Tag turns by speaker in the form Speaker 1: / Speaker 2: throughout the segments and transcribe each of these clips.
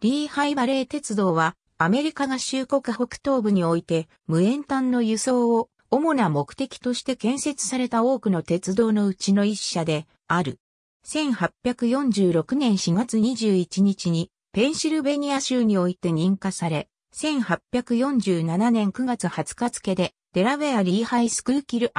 Speaker 1: リーハイバレー鉄道は、アメリカ合衆国北東部において、無塩炭の輸送を主な目的として建設された多くの鉄道のうちの一社である。1846年4月21日にペンシルベニア州において認可され、1847年9月20日付でデラウェアリーハイスクーキル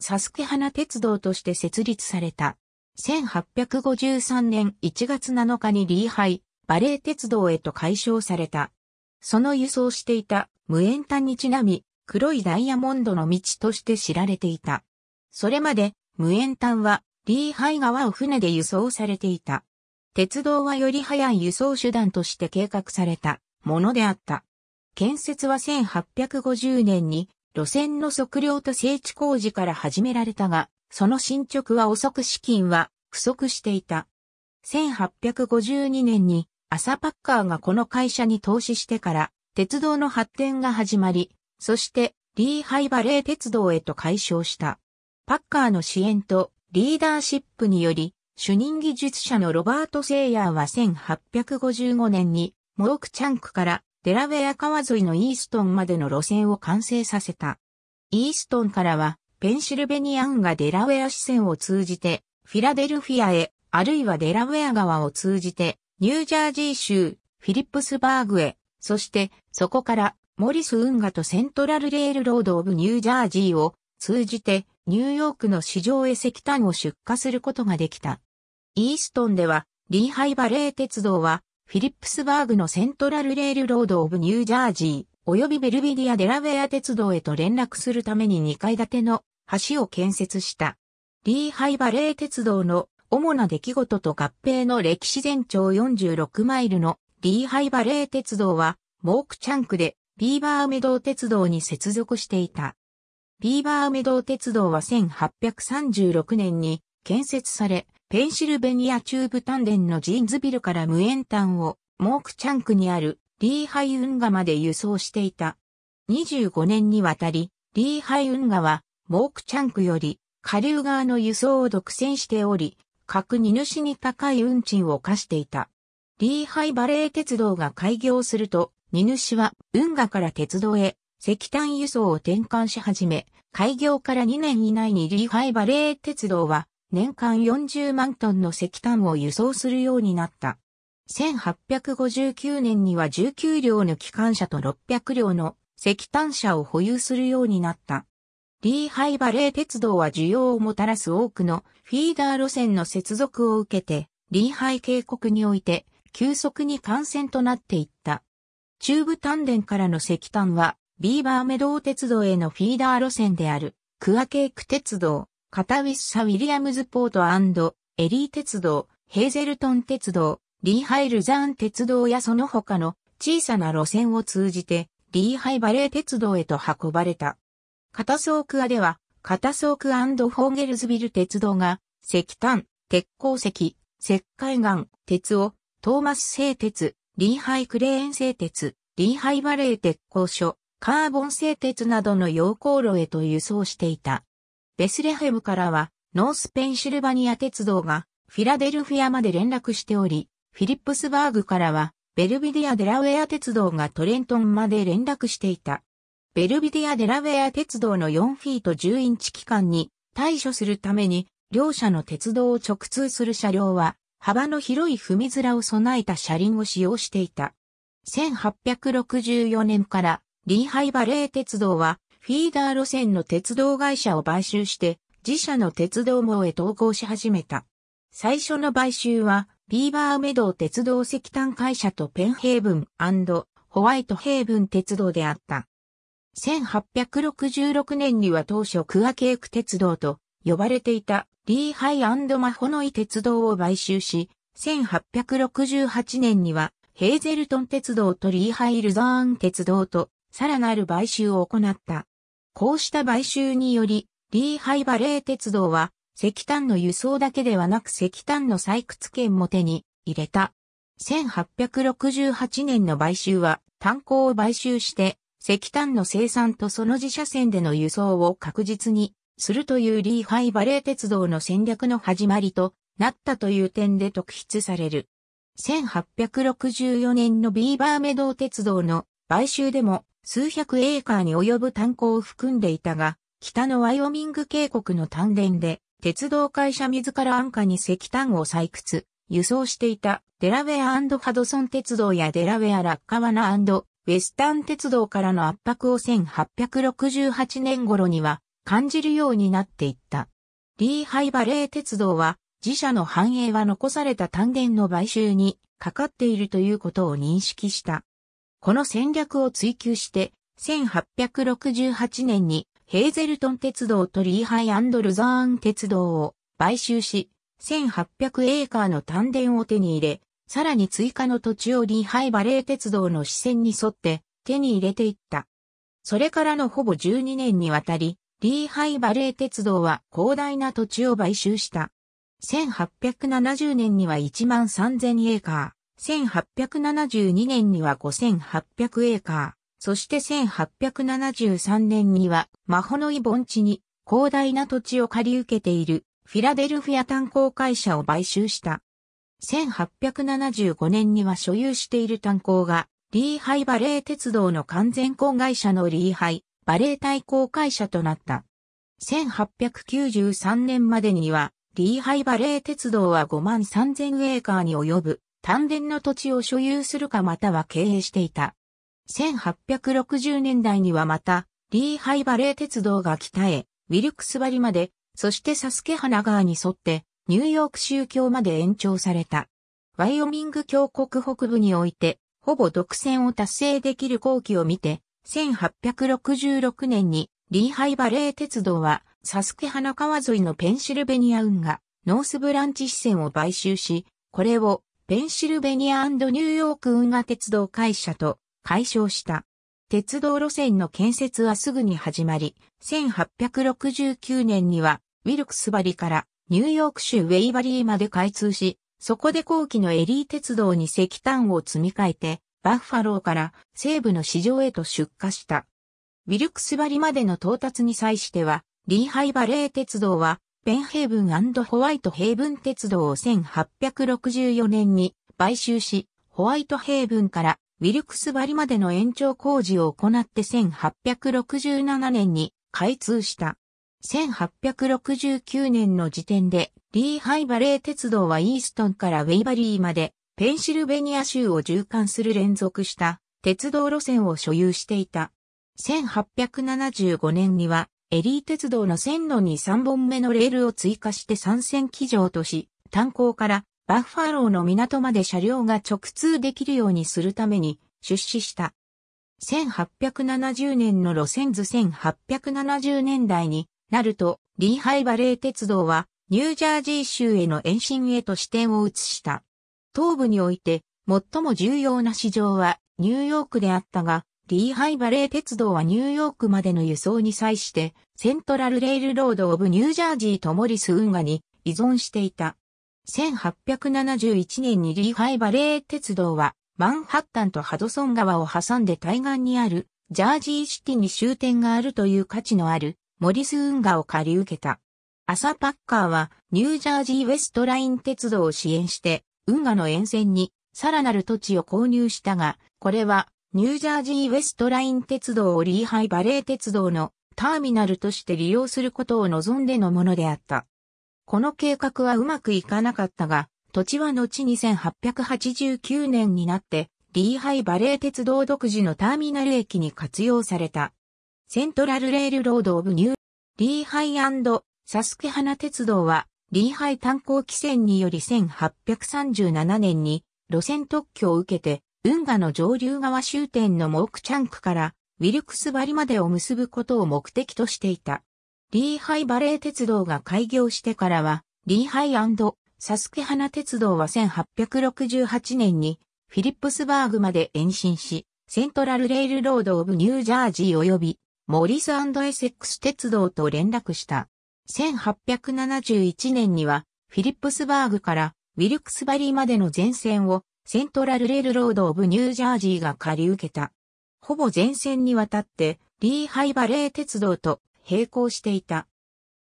Speaker 1: サスケ花鉄道として設立された。1853年1月7日にリーハイバレー鉄道へと解消された。その輸送していた無塩炭にちなみ、黒いダイヤモンドの道として知られていた。それまで無塩炭はリーハイ川を船で輸送されていた。鉄道はより早い輸送手段として計画されたものであった。建設は1850年に路線の測量と整地工事から始められたが、その進捗は遅く資金は不足していた。1852年に朝パッカーがこの会社に投資してから、鉄道の発展が始まり、そして、リーハイバレー鉄道へと解消した。パッカーの支援とリーダーシップにより、主任技術者のロバート・セイヤーは1855年に、モークチャンクからデラウェア川沿いのイーストンまでの路線を完成させた。イーストンからは、ペンシルベニアンがデラウェア支線を通じて、フィラデルフィアへ、あるいはデラウェア川を通じて、ニュージャージー州、フィリップスバーグへ、そしてそこからモリス運河とセントラルレールロード・オブ・ニュージャージーを通じてニューヨークの市場へ石炭を出荷することができた。イーストンではリーハイバレー鉄道はフィリップスバーグのセントラルレールロード・オブ・ニュージャージー及びベルビディア・デラウェア鉄道へと連絡するために2階建ての橋を建設した。リーハイバレー鉄道の主な出来事と合併の歴史全長46マイルのリーハイバレー鉄道は、モークチャンクでビーバーメドー鉄道に接続していた。ビーバーメドー鉄道は1836年に建設され、ペンシルベニア中部丹田のジーンズビルから無縁炭をモークチャンクにあるリーハイ運河まで輸送していた。25年にわたり、リーハイ運河はモークチャンクより下流側の輸送を独占しており、各荷主に高い運賃を課していた。リーハイバレー鉄道が開業すると、荷主は運河から鉄道へ石炭輸送を転換し始め、開業から2年以内にリーハイバレー鉄道は年間40万トンの石炭を輸送するようになった。1859年には19両の機関車と600両の石炭車を保有するようになった。リーハイバレー鉄道は需要をもたらす多くのフィーダー路線の接続を受けて、リーハイ渓谷において急速に幹線となっていった。中部丹田からの石炭は、ビーバーメドー鉄道へのフィーダー路線である、クアケーク鉄道、カタウィッサ・ウィリアムズポートエリー鉄道、ヘーゼルトン鉄道、リーハイルザーン鉄道やその他の小さな路線を通じて、リーハイバレー鉄道へと運ばれた。カタソークアでは、カタソークホーゲルズビル鉄道が、石炭、鉄鉱石、石灰岩、鉄を、トーマス製鉄、リーハイクレーン製鉄、リーハイバレー鉄鋼所、カーボン製鉄などの溶鉱炉へと輸送していた。ベスレヘムからは、ノースペンシルバニア鉄道が、フィラデルフィアまで連絡しており、フィリップスバーグからは、ベルビディア・デラウェア鉄道がトレントンまで連絡していた。ベルビディア・デラウェア鉄道の4フィート10インチ機関に対処するために、両社の鉄道を直通する車両は、幅の広い踏み面を備えた車輪を使用していた。1864年から、リーハイバレー鉄道は、フィーダー路線の鉄道会社を買収して、自社の鉄道網へ統合し始めた。最初の買収は、ビーバーメドー鉄道石炭会社とペンヘイブンホワイトヘイブン鉄道であった。1866年には当初クアケーク鉄道と呼ばれていたリーハイマホノイ鉄道を買収し、1868年にはヘーゼルトン鉄道とリーハイルザーン鉄道とさらなる買収を行った。こうした買収により、リーハイバレー鉄道は石炭の輸送だけではなく石炭の採掘権も手に入れた。1868年の買収は炭鉱を買収して石炭の生産とその自社線での輸送を確実にするというリーハイバレー鉄道の戦略の始まりとなったという点で特筆される。1864年のビーバーメドー鉄道の買収でも数百エーカーに及ぶ炭鉱を含んでいたが、北のワイオミング渓谷の炭田で、鉄道会社自ら安価に石炭を採掘、輸送していたデラウェアハドソン鉄道やデラウェアラッカワナウェスタン鉄道からの圧迫を1868年頃には感じるようになっていった。リーハイバレー鉄道は自社の繁栄は残された丹田の買収にかかっているということを認識した。この戦略を追求して1868年にヘーゼルトン鉄道とリーハイルザーン鉄道を買収し、1800エーカーの丹田を手に入れ、さらに追加の土地をリーハイバレー鉄道の支線に沿って手に入れていった。それからのほぼ12年にわたり、リーハイバレー鉄道は広大な土地を買収した。1870年には1万3000エーカー、1872年には5800エーカー、そして1873年にはマホノイ盆地に広大な土地を借り受けているフィラデルフィア炭鉱会社を買収した。1875年には所有している炭鉱が、リーハイバレー鉄道の完全子会社のリーハイバレー対抗会社となった。1893年までには、リーハイバレー鉄道は5万3000エーカーに及ぶ丹田の土地を所有するかまたは経営していた。1860年代にはまた、リーハイバレー鉄道が北へ、ウィルクスバリまで、そしてサスケ花川に沿って、ニューヨーク州境まで延長された。ワイオミング峡谷北部において、ほぼ独占を達成できる後期を見て、1866年にリーハイバレー鉄道はサスケ花川沿いのペンシルベニア運河、ノースブランチ支線を買収し、これをペンシルベニアニューヨーク運河鉄道会社と解消した。鉄道路線の建設はすぐに始まり、1869年にはウィルクスバリからニューヨーク州ウェイバリーまで開通し、そこで後期のエリー鉄道に石炭を積み替えて、バッファローから西部の市場へと出荷した。ウィルクスバリまでの到達に際しては、リーハイバレー鉄道は、ペンヘイブンホワイトヘイブン鉄道を1864年に買収し、ホワイトヘイブンからウィルクスバリまでの延長工事を行って1867年に開通した。1869年の時点で、リーハイバレー鉄道はイーストンからウェイバリーまで、ペンシルベニア州を縦貫する連続した鉄道路線を所有していた。1875年には、エリー鉄道の線路に3本目のレールを追加して参戦機場とし、炭鉱からバッファローの港まで車両が直通できるようにするために出資した。1870年の路線図1870年代になると、リーハイバレー鉄道は、ニュージャージー州への延伸へと視点を移した。東部において、最も重要な市場は、ニューヨークであったが、リーハイバレー鉄道はニューヨークまでの輸送に際して、セントラルレールロード・オブ・ニュージャージーとモリス運河に依存していた。1871年にリーハイバレー鉄道は、マンハッタンとハドソン川を挟んで対岸にある、ジャージーシティに終点があるという価値のある、モリス運河を借り受けた。朝パッカーはニュージャージーウェストライン鉄道を支援して運河の沿線にさらなる土地を購入したが、これはニュージャージーウェストライン鉄道をリーハイバレー鉄道のターミナルとして利用することを望んでのものであった。この計画はうまくいかなかったが、土地は後に1889年になって、リーハイバレー鉄道独自のターミナル駅に活用された。セントラルレールロードオブニューリーハイサスケハナ鉄道は、リーハイ炭鉱汽船により1837年に路線特許を受けて、運河の上流側終点のモークチャンクからウィルクスバリまでを結ぶことを目的としていた。リーハイバレー鉄道が開業してからは、リーハイサスケハナ鉄道は1868年にフィリップスバーグまで延伸し、セントラルレールロードオブニュージャージー及びモリスエセックス鉄道と連絡した。1871年には、フィリップスバーグからウィルクスバリーまでの全線をセントラルレールロードオブニュージャージーが借り受けた。ほぼ全線にわたって、リーハイバレー鉄道と並行していた。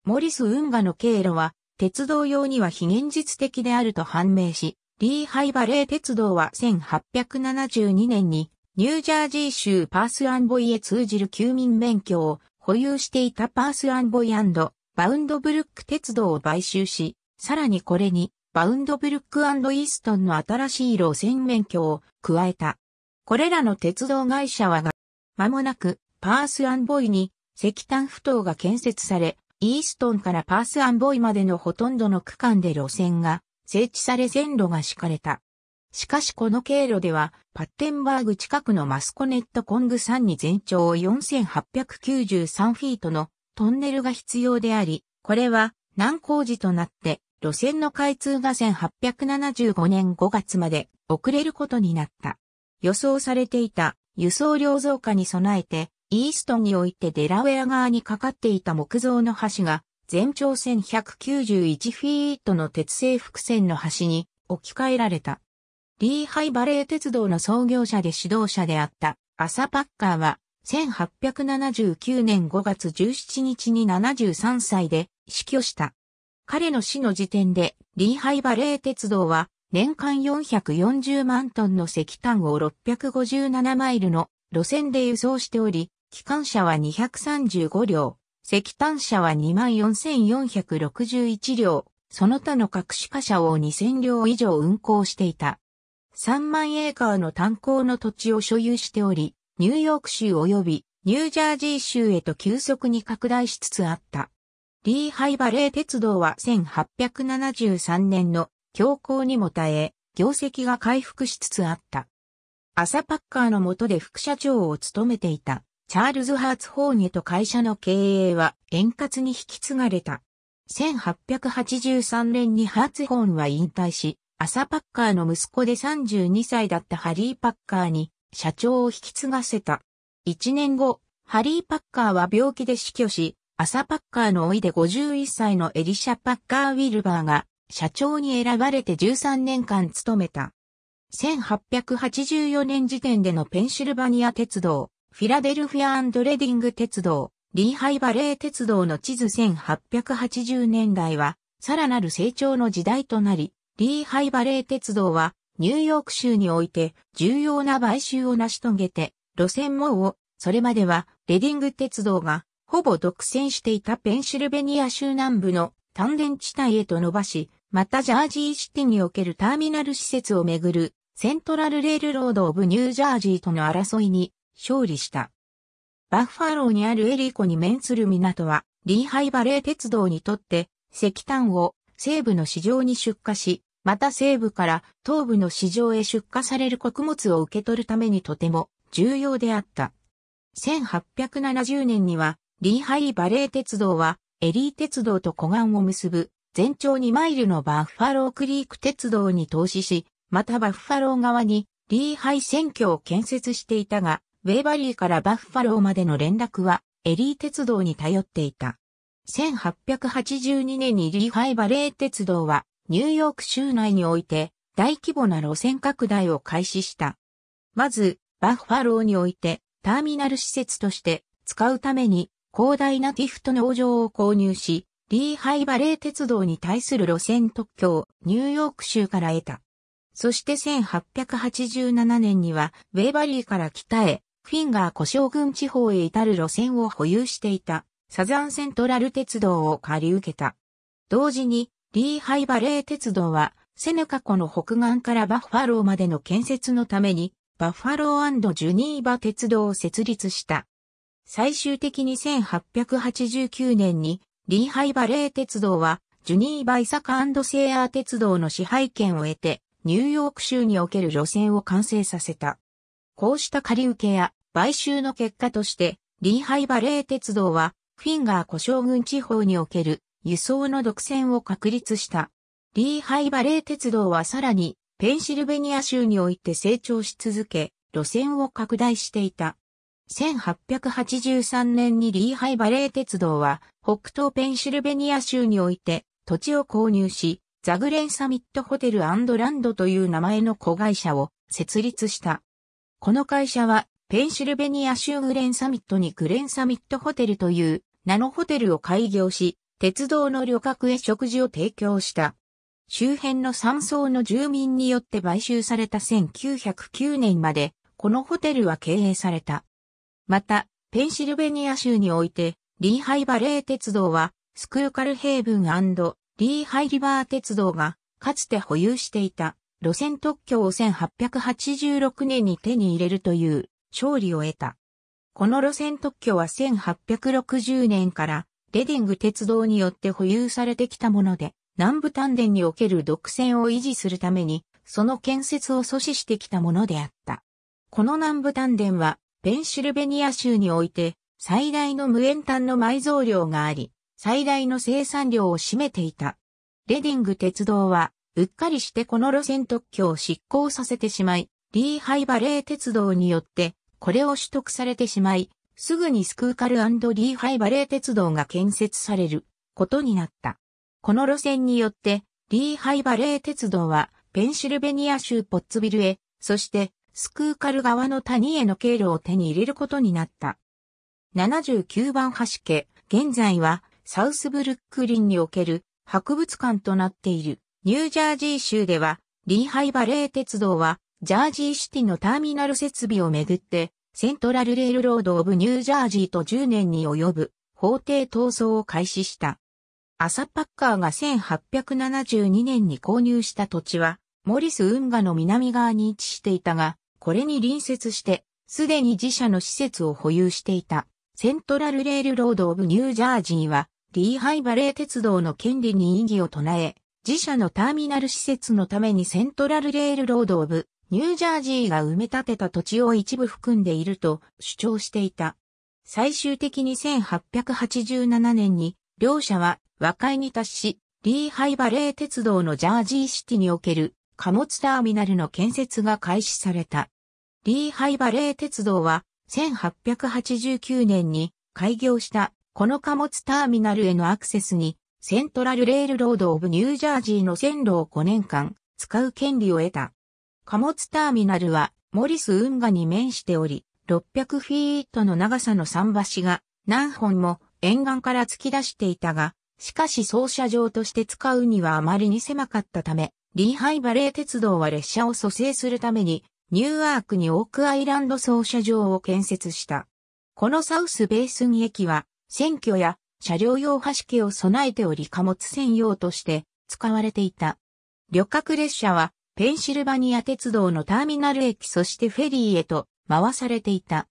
Speaker 1: モリス運河の経路は、鉄道用には非現実的であると判明し、リーハイバレー鉄道は1872年にニュージャージー州パースアンボイへ通じる休眠免許を保有していたパースアンボイバウンドブルック鉄道を買収し、さらにこれにバウンドブルックイーストンの新しい路線免許を加えた。これらの鉄道会社はが、間もなくパースアンボイに石炭埠頭が建設され、イーストンからパースアンボイまでのほとんどの区間で路線が設置され線路が敷かれた。しかしこの経路では、パッテンバーグ近くのマスコネットコング山に全長4893フィートのトンネルが必要であり、これは難工事となって路線の開通が1875年5月まで遅れることになった。予想されていた輸送量増加に備えて、イーストンにおいてデラウェア側にかかっていた木造の橋が、全長1191フィートの鉄製複線の橋に置き換えられた。リーハイバレー鉄道の創業者で指導者であったアサ・パッカーは1879年5月17日に73歳で死去した。彼の死の時点でリーハイバレー鉄道は年間440万トンの石炭を657マイルの路線で輸送しており、機関車は235両、石炭車は24,461両、その他の各種貨車を2000両以上運行していた。3万エーカーの炭鉱の土地を所有しており、ニューヨーク州及びニュージャージー州へと急速に拡大しつつあった。リーハイバレー鉄道は1873年の強行にも耐え、業績が回復しつつあった。朝パッカーの下で副社長を務めていたチャールズ・ハーツ・ホーニェと会社の経営は円滑に引き継がれた。1883年にハーツ・ホーンは引退し、アサ・パッカーの息子で32歳だったハリー・パッカーに社長を引き継がせた。1年後、ハリー・パッカーは病気で死去し、アサ・パッカーの老いで51歳のエリシャ・パッカー・ウィルバーが社長に選ばれて13年間務めた。1884年時点でのペンシルバニア鉄道、フィラデルフィアレディング鉄道、リーハイバレー鉄道の地図1880年代は、さらなる成長の時代となり、リーハイバレー鉄道は、ニューヨーク州において重要な買収を成し遂げて、路線網を、それまではレディング鉄道がほぼ独占していたペンシルベニア州南部の丹田地帯へと伸ばし、またジャージーシティにおけるターミナル施設をめぐるセントラルレールロード・オブ・ニュージャージーとの争いに勝利した。バッファローにあるエリコに面する港は、リーハイバレー鉄道にとって石炭を西部の市場に出荷し、また西部から東部の市場へ出荷される穀物を受け取るためにとても重要であった。1870年には、リーハイバレー鉄道は、エリー鉄道と湖岸を結ぶ、全長2マイルのバッファロークリーク鉄道に投資し、またバッファロー側に、リーハイ選挙を建設していたが、ウェーバリーからバッファローまでの連絡は、エリー鉄道に頼っていた。1882年にリーハイバレー鉄道は、ニューヨーク州内において大規模な路線拡大を開始した。まず、バッファローにおいてターミナル施設として使うために広大なティフト農場を購入し、リーハイバレー鉄道に対する路線特許をニューヨーク州から得た。そして1887年にはウェーバリーから北へフィンガー故将軍地方へ至る路線を保有していたサザンセントラル鉄道を借り受けた。同時にリーハイバレー鉄道は、セネカ湖の北岸からバッファローまでの建設のために、バッファロージュニーバ鉄道を設立した。最終的に1889年に、リーハイバレー鉄道は、ジュニーバイサカセーアー鉄道の支配権を得て、ニューヨーク州における路線を完成させた。こうした借り受けや買収の結果として、リーハイバレー鉄道は、フィンガー湖将軍地方における輸送の独占を確立した。リーハイバレー鉄道はさらにペンシルベニア州において成長し続け、路線を拡大していた。1883年にリーハイバレー鉄道は北東ペンシルベニア州において土地を購入し、ザグレンサミットホテルランドという名前の子会社を設立した。この会社はペンシルベニア州グレンサミットにグレンサミットホテルという名のホテルを開業し、鉄道の旅客へ食事を提供した。周辺の山荘の住民によって買収された1909年まで、このホテルは経営された。また、ペンシルベニア州において、リーハイバレー鉄道は、スクーカルヘーブンリーハイリバー鉄道が、かつて保有していた、路線特許を1886年に手に入れるという、勝利を得た。この路線特許は1860年からレディング鉄道によって保有されてきたもので、南部丹田における独占を維持するために、その建設を阻止してきたものであった。この南部丹田は、ペンシルベニア州において、最大の無塩炭の埋蔵量があり、最大の生産量を占めていた。レディング鉄道は、うっかりしてこの路線特許を執行させてしまい、リーハイバレー鉄道によって、これを取得されてしまい、すぐにスクーカルリーハイバレー鉄道が建設されることになった。この路線によって、リーハイバレー鉄道は、ペンシルベニア州ポッツビルへ、そして、スクーカル側の谷への経路を手に入れることになった。79番橋家、現在は、サウスブルックリンにおける博物館となっているニュージャージー州ではリーハイバレー鉄道はジャージーシティのターミナル設備をめぐってセントラルレールロード・オブ・ニュージャージーと10年に及ぶ法廷闘争を開始した。アサ・パッカーが1872年に購入した土地は、モリス運河の南側に位置していたが、これに隣接して、すでに自社の施設を保有していた、セントラルレールロード・オブ・ニュージャージーは、リーハイバレー鉄道の権利に異議を唱え、自社のターミナル施設のためにセントラルレールロード・オブ・ニュージャージーが埋め立てた土地を一部含んでいると主張していた。最終的に1887年に、両者は和解に達し、リーハイバレー鉄道のジャージーシティにおける貨物ターミナルの建設が開始された。リーハイバレー鉄道は1889年に開業したこの貨物ターミナルへのアクセスにセントラルレールロードオブニュージャージーの線路を5年間使う権利を得た。貨物ターミナルはモリス運河に面しており、600フィートの長さの桟橋が何本も沿岸から突き出していたが、しかし操車場として使うにはあまりに狭かったため、リーハイバレー鉄道は列車を蘇生するために、ニューアークにオークアイランド操車場を建設した。このサウスベースン駅は、選挙や車両用橋機を備えており貨物専用として使われていた。旅客列車はペンシルバニア鉄道のターミナル駅そしてフェリーへと回されていた。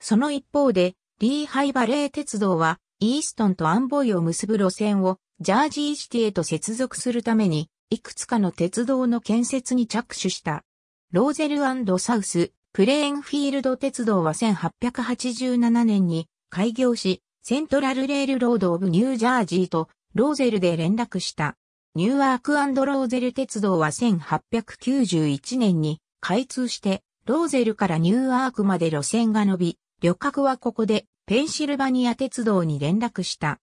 Speaker 1: その一方で、リーハイバレー鉄道は、イーストンとアンボイを結ぶ路線をジャージーシティへと接続するために、いくつかの鉄道の建設に着手した。ローゼルサウス、プレーンフィールド鉄道は1887年に開業し、セントラルレールロードオブニュージャージーとローゼルで連絡した。ニューアークローゼル鉄道は1891年に開通して、ローゼルからニューアークまで路線が伸び、旅客はここでペンシルバニア鉄道に連絡した。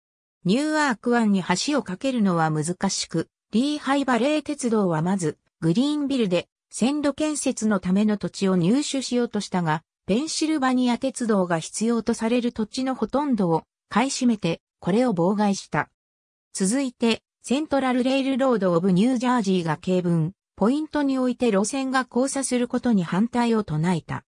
Speaker 1: ニューアーク湾に橋を架けるのは難しく、リーハイバレー鉄道はまず、グリーンビルで線路建設のための土地を入手しようとしたが、ペンシルバニア鉄道が必要とされる土地のほとんどを買い占めて、これを妨害した。続いて、セントラルレールロード・オブ・ニュージャージーが警分、ポイントにおいて路線が交差することに反対を唱えた。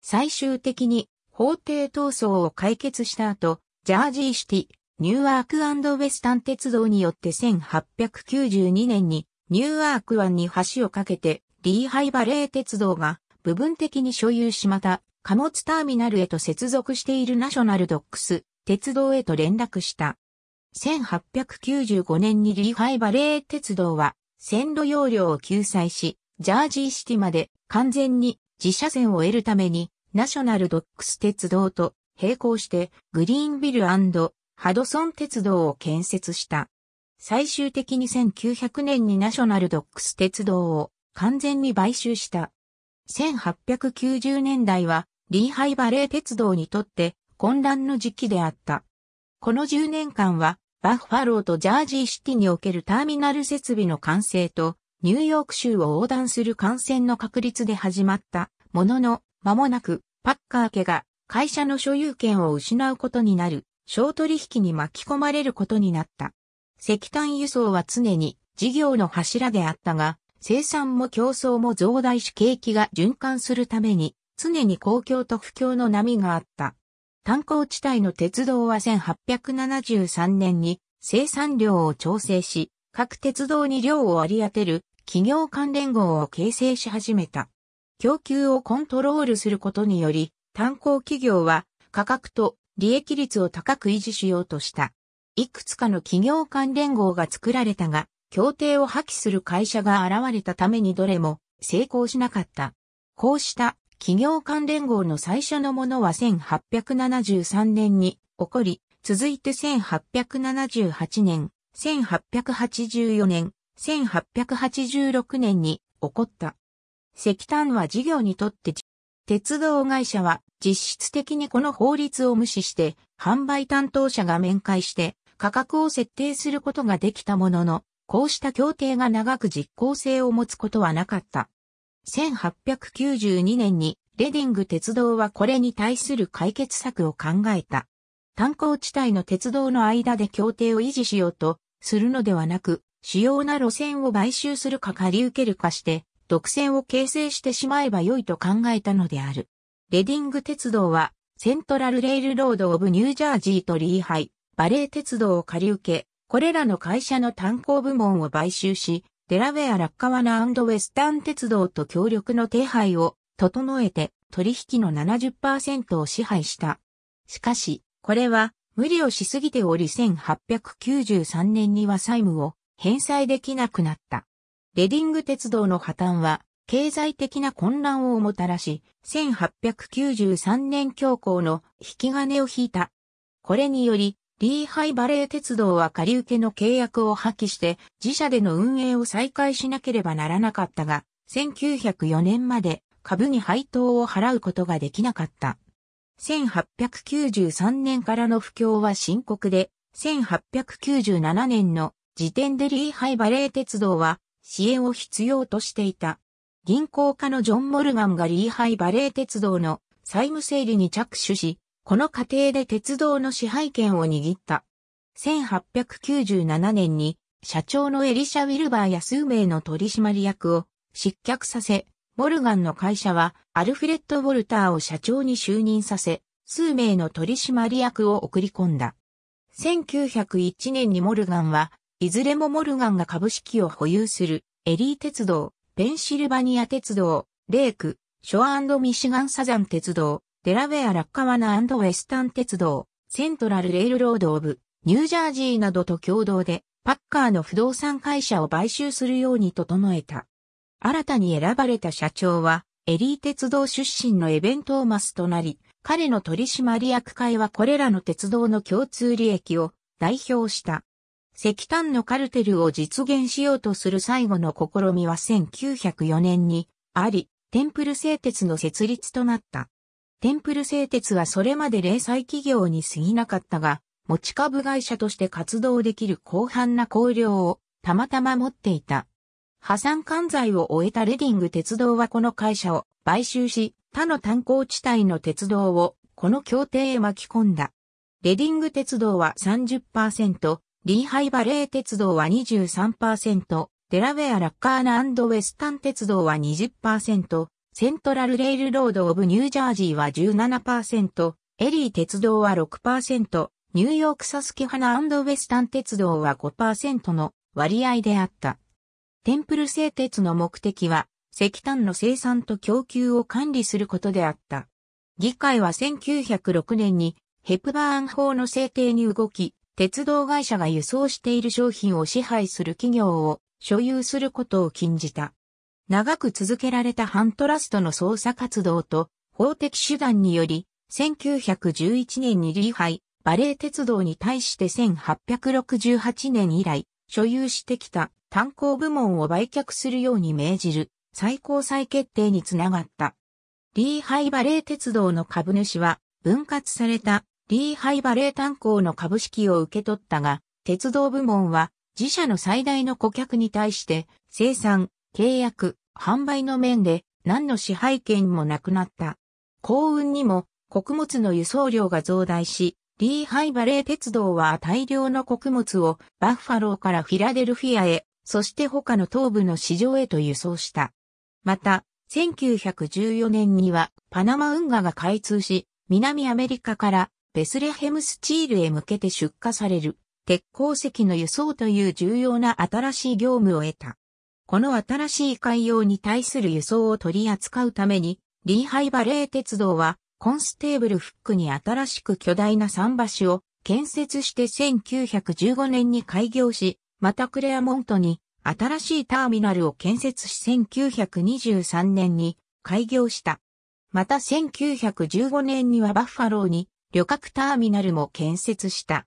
Speaker 1: 最終的に法廷闘争を解決した後、ジャージーシティ、ニューアークウェスタン鉄道によって1892年にニューアーク湾に橋を架けてリーハイバレー鉄道が部分的に所有しまた貨物ターミナルへと接続しているナショナルドックス鉄道へと連絡した。1895年にリーハイバレー鉄道は線路容量を救済し、ジャージーシティまで完全に自社線を得るためにナショナルドックス鉄道と並行してグリーンビルハドソン鉄道を建設した。最終的に1900年にナショナルドックス鉄道を完全に買収した。1890年代はリーハイバレー鉄道にとって混乱の時期であった。この10年間はバッファローとジャージーシティにおけるターミナル設備の完成と、ニューヨーク州を横断する感染の確立で始まったものの、間もなく、パッカー家が会社の所有権を失うことになる、小取引に巻き込まれることになった。石炭輸送は常に事業の柱であったが、生産も競争も増大し景気が循環するために、常に公共と不況の波があった。炭鉱地帯の鉄道は1873年に生産量を調整し、各鉄道に量を割り当てる企業関連号を形成し始めた。供給をコントロールすることにより、炭鉱企業は価格と利益率を高く維持しようとした。いくつかの企業関連号が作られたが、協定を破棄する会社が現れたためにどれも成功しなかった。こうした企業間連合の最初のものは1873年に起こり、続いて1878年、1884年、1886年に起こった。石炭は事業にとって鉄道会社は実質的にこの法律を無視して販売担当者が面会して価格を設定することができたものの、こうした協定が長く実効性を持つことはなかった。1892年にレディング鉄道はこれに対する解決策を考えた。炭鉱地帯の鉄道の間で協定を維持しようとするのではなく、主要な路線を買収するか借り受けるかして、独占を形成してしまえば良いと考えたのである。レディング鉄道は、セントラルレールロード・オブ・ニュージャージーとリーハイ、バレー鉄道を借り受け、これらの会社の炭鉱部門を買収し、デラウェア・ラッカワナウェスタン鉄道と協力の手配を整えて取引の70%を支配した。しかし、これは無理をしすぎており1893年には債務を返済できなくなった。レディング鉄道の破綻は経済的な混乱をもたらし、1893年強行の引き金を引いた。これにより、リーハイバレー鉄道は仮受けの契約を破棄して自社での運営を再開しなければならなかったが、1904年まで株に配当を払うことができなかった。1893年からの不況は深刻で、1897年の時点でリーハイバレー鉄道は支援を必要としていた。銀行家のジョン・モルガンがリーハイバレー鉄道の債務整理に着手し、この過程で鉄道の支配権を握った。1897年に社長のエリシャ・ウィルバーや数名の取締役を失脚させ、モルガンの会社はアルフレッド・ウォルターを社長に就任させ、数名の取締役を送り込んだ。1901年にモルガンは、いずれもモルガンが株式を保有するエリー鉄道、ペンシルバニア鉄道、レーク、ショアミシガンサザン鉄道、デラウェア・ラッカワナウェスタン鉄道、セントラル・レールロード・オブ、ニュージャージーなどと共同で、パッカーの不動産会社を買収するように整えた。新たに選ばれた社長は、エリー鉄道出身のエベン・トーマスとなり、彼の取締役会はこれらの鉄道の共通利益を代表した。石炭のカルテルを実現しようとする最後の試みは1904年にあり、テンプル製鉄の設立となった。テンプル製鉄はそれまで零細企業に過ぎなかったが、持ち株会社として活動できる広範な工量をたまたま持っていた。破産管材を終えたレディング鉄道はこの会社を買収し、他の炭鉱地帯の鉄道をこの協定へ巻き込んだ。レディング鉄道は30%、リーハイバレー鉄道は23%、デラウェア・ラッカーナウェスタン鉄道は20%、セントラルレールロードオブニュージャージーは17%、エリー鉄道は6%、ニューヨークサスケハナウェスタン鉄道は5%の割合であった。テンプル製鉄の目的は、石炭の生産と供給を管理することであった。議会は1906年にヘプバーン法の制定に動き、鉄道会社が輸送している商品を支配する企業を所有することを禁じた。長く続けられたハントラストの捜査活動と法的手段により、1911年にリーハイ、バレー鉄道に対して1868年以来、所有してきた炭鉱部門を売却するように命じる最高裁決定につながった。リーハイバレー鉄道の株主は分割されたリーハイバレー炭鉱の株式を受け取ったが、鉄道部門は自社の最大の顧客に対して生産、契約、販売の面で何の支配権もなくなった。幸運にも穀物の輸送量が増大し、リーハイバレー鉄道は大量の穀物をバッファローからフィラデルフィアへ、そして他の東部の市場へと輸送した。また、1914年にはパナマ運河が開通し、南アメリカからベスレヘムスチールへ向けて出荷される鉄鉱石の輸送という重要な新しい業務を得た。この新しい海洋に対する輸送を取り扱うために、リーハイバレー鉄道は、コンステーブルフックに新しく巨大な桟橋を建設して1915年に開業し、またクレアモントに新しいターミナルを建設し1923年に開業した。また1915年にはバッファローに旅客ターミナルも建設した。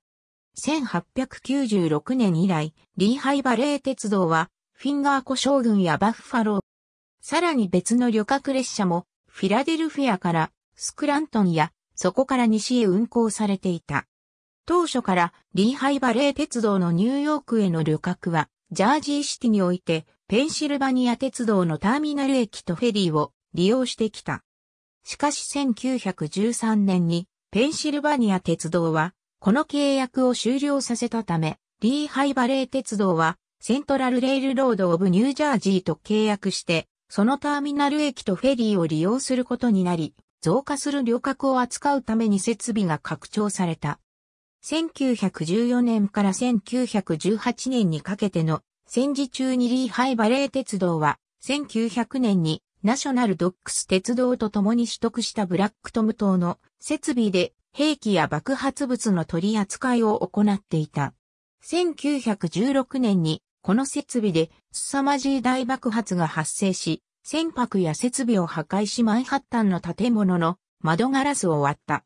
Speaker 1: 1896年以来、リーハイバレー鉄道はフィンガー湖将軍やバッファロー。さらに別の旅客列車も、フィラデルフィアからスクラントンや、そこから西へ運行されていた。当初からリーハイバレー鉄道のニューヨークへの旅客は、ジャージーシティにおいて、ペンシルバニア鉄道のターミナル駅とフェリーを利用してきた。しかし1913年に、ペンシルバニア鉄道は、この契約を終了させたため、リーハイバレー鉄道は、セントラルレールロード・オブ・ニュージャージーと契約して、そのターミナル駅とフェリーを利用することになり、増加する旅客を扱うために設備が拡張された。1914年から1918年にかけての戦時中にリーハイバレー鉄道は、1900年にナショナルドックス鉄道と共に取得したブラックトム島の設備で兵器や爆発物の取り扱いを行っていた。1916年にこの設備で凄まじい大爆発が発生し、船舶や設備を破壊しマンハッタンの建物の窓ガラスを割った。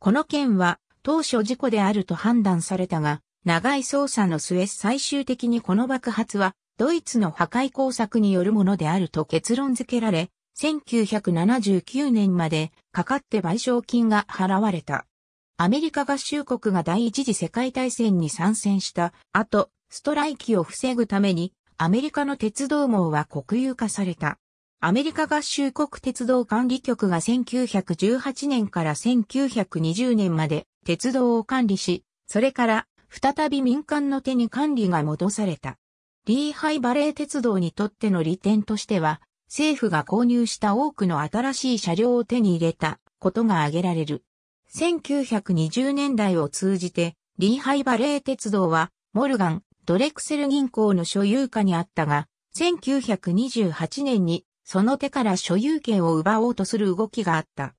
Speaker 1: この件は当初事故であると判断されたが、長い捜査の末最終的にこの爆発はドイツの破壊工作によるものであると結論付けられ、1979年までかかって賠償金が払われた。アメリカ合衆国が第一次世界大戦に参戦した後、ストライキを防ぐために、アメリカの鉄道網は国有化された。アメリカ合衆国鉄道管理局が1918年から1920年まで鉄道を管理し、それから再び民間の手に管理が戻された。リーハイバレー鉄道にとっての利点としては、政府が購入した多くの新しい車両を手に入れたことが挙げられる。1920年代を通じて、リーハイバレー鉄道は、モルガン、ドレクセル銀行の所有下にあったが、1928年にその手から所有権を奪おうとする動きがあった。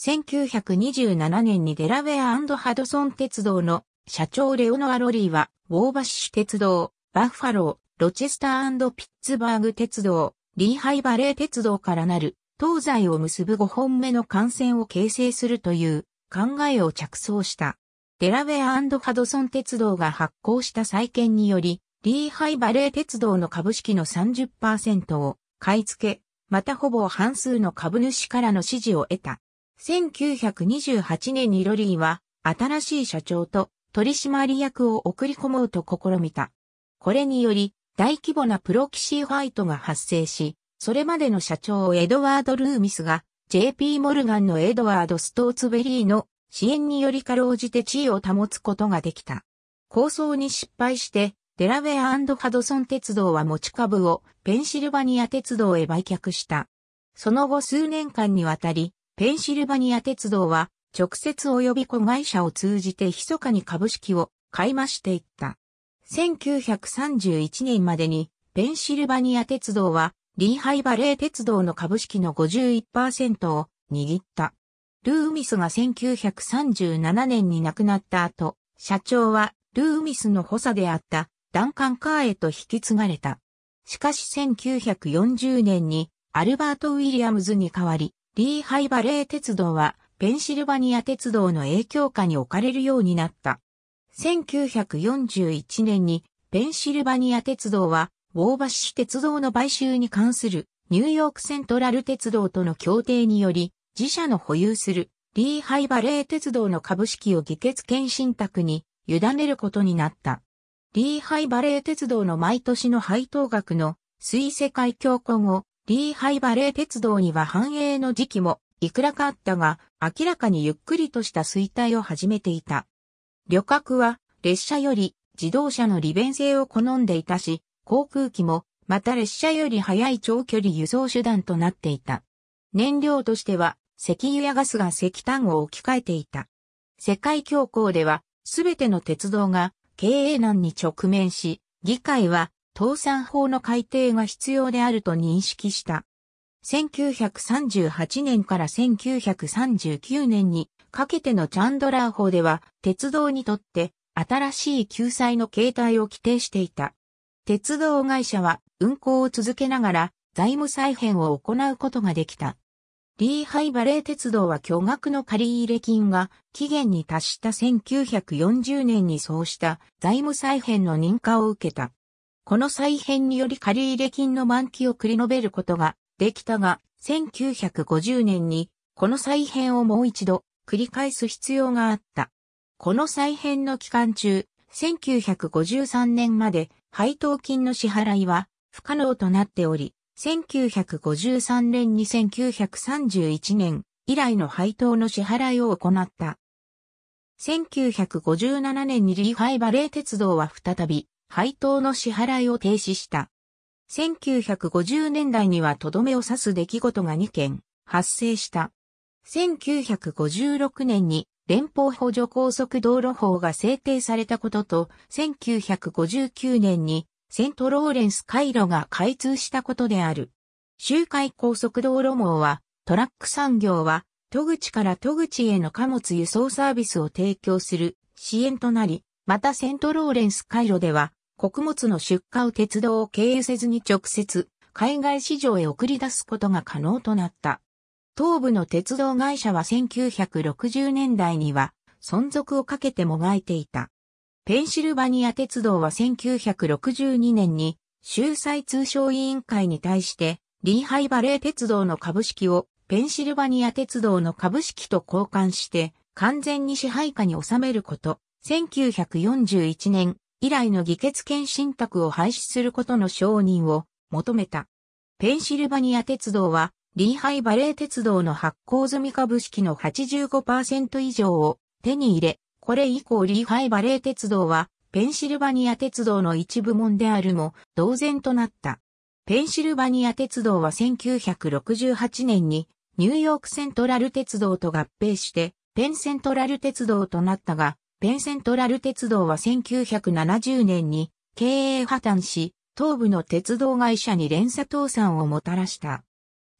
Speaker 1: 1927年にデラウェアハドソン鉄道の社長レオノア・ロリーは、ウォーバッシュ鉄道、バッファロー、ロチェスターピッツバーグ鉄道、リーハイバレー鉄道からなる東西を結ぶ5本目の幹線を形成するという考えを着想した。デラウェアハドソン鉄道が発行した債券により、リーハイバレー鉄道の株式の30%を買い付け、またほぼ半数の株主からの支持を得た。1928年にロリーは新しい社長と取締役を送り込もうと試みた。これにより大規模なプロキシーファイトが発生し、それまでの社長エドワード・ルーミスが JP モルガンのエドワード・ストーツベリーの支援によりかろうじて地位を保つことができた。構想に失敗して、デラウェアハドソン鉄道は持ち株をペンシルバニア鉄道へ売却した。その後数年間にわたり、ペンシルバニア鉄道は直接及び子会社を通じて密かに株式を買い増していった。1931年までにペンシルバニア鉄道はリーハイバレー鉄道の株式の51%を握った。ルーミスが1937年に亡くなった後、社長はルーミスの補佐であったダンカン・カーへと引き継がれた。しかし1940年にアルバート・ウィリアムズに代わり、リーハイバレー鉄道はペンシルバニア鉄道の影響下に置かれるようになった。1941年にペンシルバニア鉄道はウォーバッシュ鉄道の買収に関するニューヨークセントラル鉄道との協定により自社の保有するリーハイバレー鉄道の株式を議決権信託に委ねることになった。リーハイバレー鉄道の毎年の配当額の水世界恐慌後、リーハイバレー鉄道には繁栄の時期もいくらかあったが、明らかにゆっくりとした衰退を始めていた。旅客は列車より自動車の利便性を好んでいたし、航空機もまた列車より速い長距離輸送手段となっていた。燃料としては石油やガスが石炭を置き換えていた。世界恐慌では、すべての鉄道が経営難に直面し、議会は倒産法の改定が必要であると認識した。1938年から1939年にかけてのチャンドラー法では、鉄道にとって新しい救済の形態を規定していた。鉄道会社は運行を続けながら財務再編を行うことができた。リーハイバレー鉄道は巨額の借入金が期限に達した1940年にそうした財務再編の認可を受けた。この再編により借入金の満期を繰り延べることができたが、1950年にこの再編をもう一度繰り返す必要があった。この再編の期間中、1953年まで配当金の支払いは不可能となっており、1953年に1931年以来の配当の支払いを行った。1957年にリーファイバレー鉄道は再び配当の支払いを停止した。1950年代にはとどめを刺す出来事が2件発生した。1956年に連邦補助高速道路法が制定されたことと、1959年にセントローレンス回路が開通したことである。周回高速道路網は、トラック産業は、戸口から戸口への貨物輸送サービスを提供する支援となり、またセントローレンス回路では、穀物の出荷を鉄道を経由せずに直接、海外市場へ送り出すことが可能となった。東部の鉄道会社は1960年代には存続をかけてもがいていた。ペンシルバニア鉄道は1962年に州債通商委員会に対してリーハイバレー鉄道の株式をペンシルバニア鉄道の株式と交換して完全に支配下に収めること、1941年以来の議決権信託を廃止することの承認を求めた。ペンシルバニア鉄道はリーハイバレー鉄道の発行済み株式の85%以上を手に入れ、これ以降リーハイバレー鉄道はペンシルバニア鉄道の一部門であるも同然となった。ペンシルバニア鉄道は1968年にニューヨークセントラル鉄道と合併してペンセントラル鉄道となったが、ペンセントラル鉄道は1970年に経営破綻し、東部の鉄道会社に連鎖倒産をもたらした。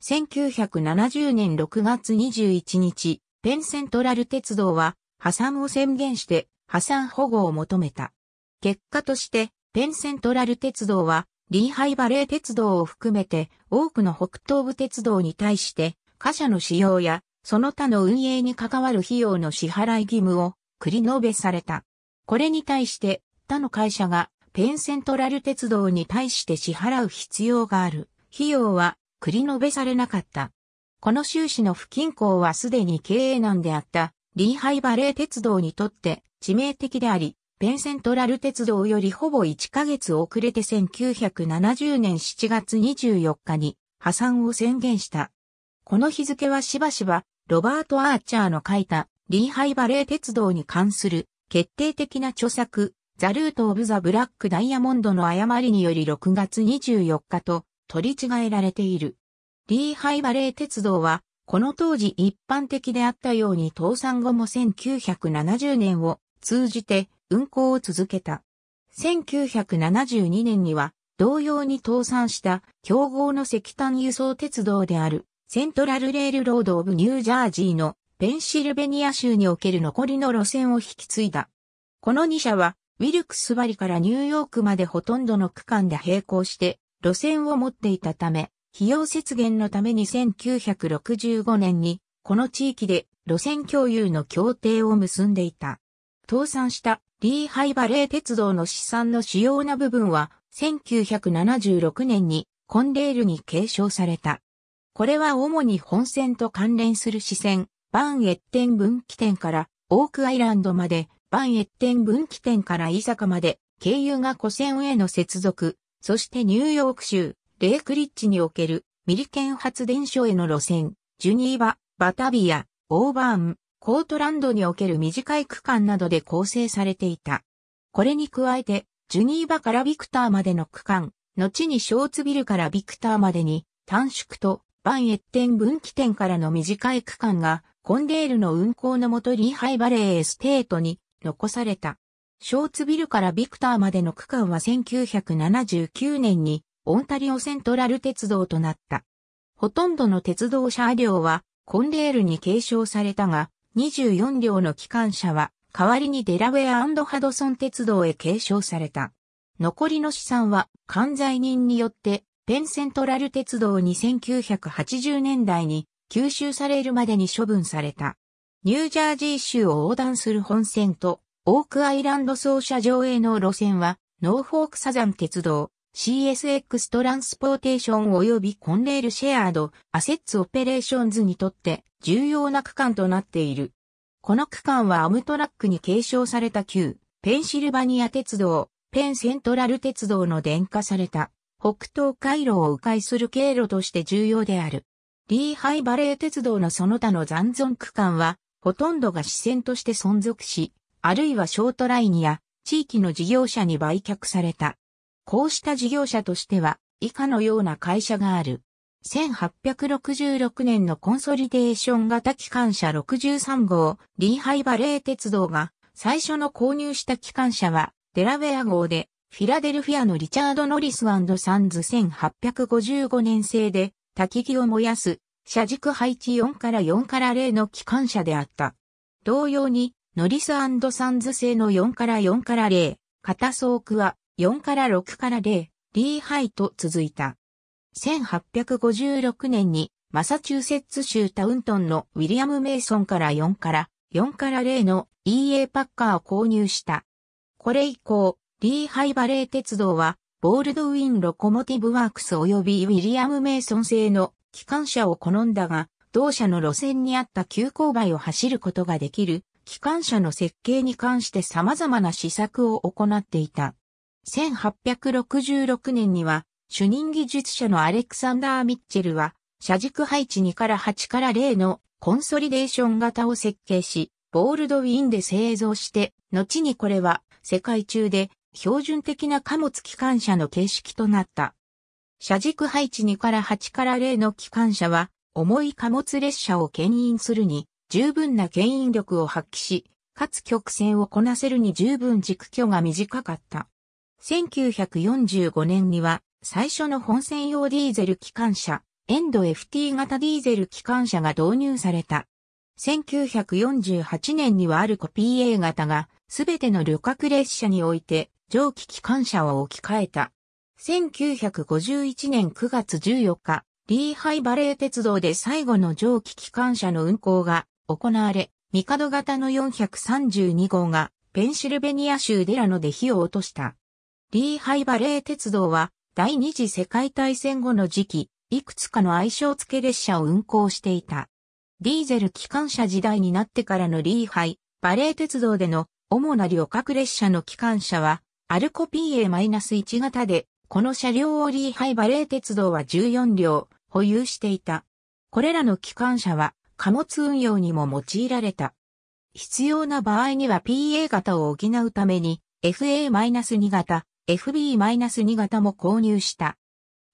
Speaker 1: 1970年6月21日、ペンセントラル鉄道は破産を宣言して破産保護を求めた。結果として、ペンセントラル鉄道は、リーハイバレー鉄道を含めて多くの北東部鉄道に対して貨車の使用やその他の運営に関わる費用の支払い義務を繰り延べされた。これに対して他の会社がペンセントラル鉄道に対して支払う必要がある費用は繰り延べされなかった。この収支の不均衡はすでに経営難であったリーハイバレー鉄道にとって致命的であり、ペンセントラル鉄道よりほぼ1ヶ月遅れて1970年7月24日に破産を宣言した。この日付はしばしばロバート・アーチャーの書いたリーハイバレー鉄道に関する決定的な著作ザ・ルート・オブ・ザ・ブラック・ダイヤモンドの誤りにより6月24日と取り違えられている。リーハイバレー鉄道はこの当時一般的であったように倒産後も1970年を通じて運行を続けた。1972年には同様に倒産した競合の石炭輸送鉄道であるセントラルレールロードオブニュージャージーのペンシルベニア州における残りの路線を引き継いだ。この2社はウィルクスバリからニューヨークまでほとんどの区間で並行して路線を持っていたため、費用節減のために1965年に、この地域で路線共有の協定を結んでいた。倒産したリーハイバレー鉄道の資産の主要な部分は、1976年にコンレールに継承された。これは主に本線と関連する支線、バンエッテン分岐点からオークアイランドまで、バンエッテン分岐点から伊坂まで、経由が古線への接続、そしてニューヨーク州、レークリッジにおけるミリケン発電所への路線、ジュニーバ、バタビア、オーバーン、コートランドにおける短い区間などで構成されていた。これに加えて、ジュニーバからビクターまでの区間、後にショーツビルからビクターまでに短縮とバンエッテン分岐点からの短い区間がコンデールの運行のもとリーハイバレーエステートに残された。ショーツビルからビクターまでの区間は1979年にオンタリオセントラル鉄道となった。ほとんどの鉄道車両はコンレールに継承されたが、24両の機関車は代わりにデラウェアハドソン鉄道へ継承された。残りの資産は関在人によってペンセントラル鉄道に1980年代に吸収されるまでに処分された。ニュージャージー州を横断する本線と、オークアイランド総車上への路線は、ノーフォークサザン鉄道、CSX トランスポーテーション及びコンレールシェアードアセッツオペレーションズにとって重要な区間となっている。この区間はアムトラックに継承された旧ペンシルバニア鉄道、ペンセントラル鉄道の電化された北東回路を迂回する経路として重要である。リーハイバレー鉄道のその他の残存区間は、ほとんどが支線として存続し、あるいはショートラインや地域の事業者に売却された。こうした事業者としては、以下のような会社がある。1866年のコンソリデーション型機関車63号、リーハイバレー鉄道が、最初の購入した機関車は、デラウェア号で、フィラデルフィアのリチャード・ノリスサンズ1855年製で、焚き木を燃やす、車軸配置4から4から0の機関車であった。同様に、ノリスサンズ製の4から4から0、片倉区は、4から6から0、リーハイと続いた。1856年にマサチューセッツ州タウントンのウィリアム・メイソンから4から4から0の EA パッカーを購入した。これ以降、リーハイバレー鉄道はボールドウィン・ロコモティブ・ワークス及びウィリアム・メイソン製の機関車を好んだが、同社の路線にあった急勾配を走ることができる機関車の設計に関して様々な試作を行っていた。1866年には、主任技術者のアレクサンダー・ミッチェルは、車軸配置2から8から0のコンソリデーション型を設計し、ボールドウィンで製造して、後にこれは世界中で標準的な貨物機関車の形式となった。車軸配置2から8から0の機関車は、重い貨物列車を牽引するに、十分な牽引力を発揮し、かつ曲線をこなせるに十分軸距が短かった。1945年には最初の本線用ディーゼル機関車、エンド FT 型ディーゼル機関車が導入された。1948年にはアルコ PA 型がすべての旅客列車において蒸気機関車を置き換えた。1951年9月14日、リーハイバレー鉄道で最後の蒸気機関車の運行が行われ、ミカド型の432号がペンシルベニア州デラノで火を落とした。リーハイバレー鉄道は第二次世界大戦後の時期、いくつかの愛称付け列車を運行していた。ディーゼル機関車時代になってからのリーハイ、バレー鉄道での主な旅客列車の機関車は、アルコ PA-1 型で、この車両をリーハイバレー鉄道は14両保有していた。これらの機関車は貨物運用にも用いられた。必要な場合には PA 型を補うために FA-2 型、FB-2 型も購入した。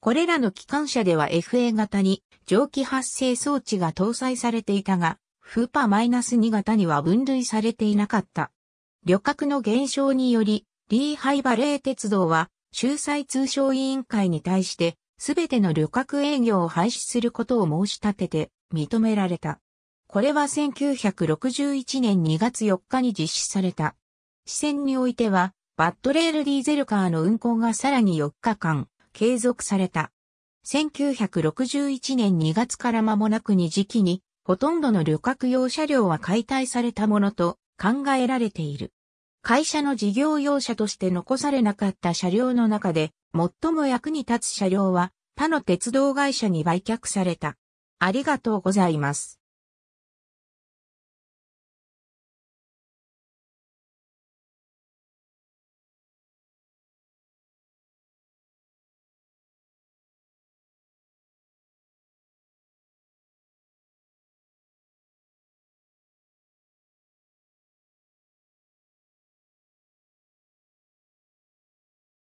Speaker 1: これらの機関車では FA 型に蒸気発生装置が搭載されていたが、フーパ -2 型には分類されていなかった。旅客の減少により、リーハイバレー鉄道は、州際通商委員会に対して、すべての旅客営業を廃止することを申し立てて、認められた。これは1961年2月4日に実施された。視線においては、バットレールディーゼルカーの運行がさらに4日間継続された。1961年2月から間もなくに時期に、ほとんどの旅客用車両は解体されたものと考えられている。会社の事業用車として残されなかった車両の中で、最も役に立つ車両は他の鉄道会社に売却された。ありがとうございます。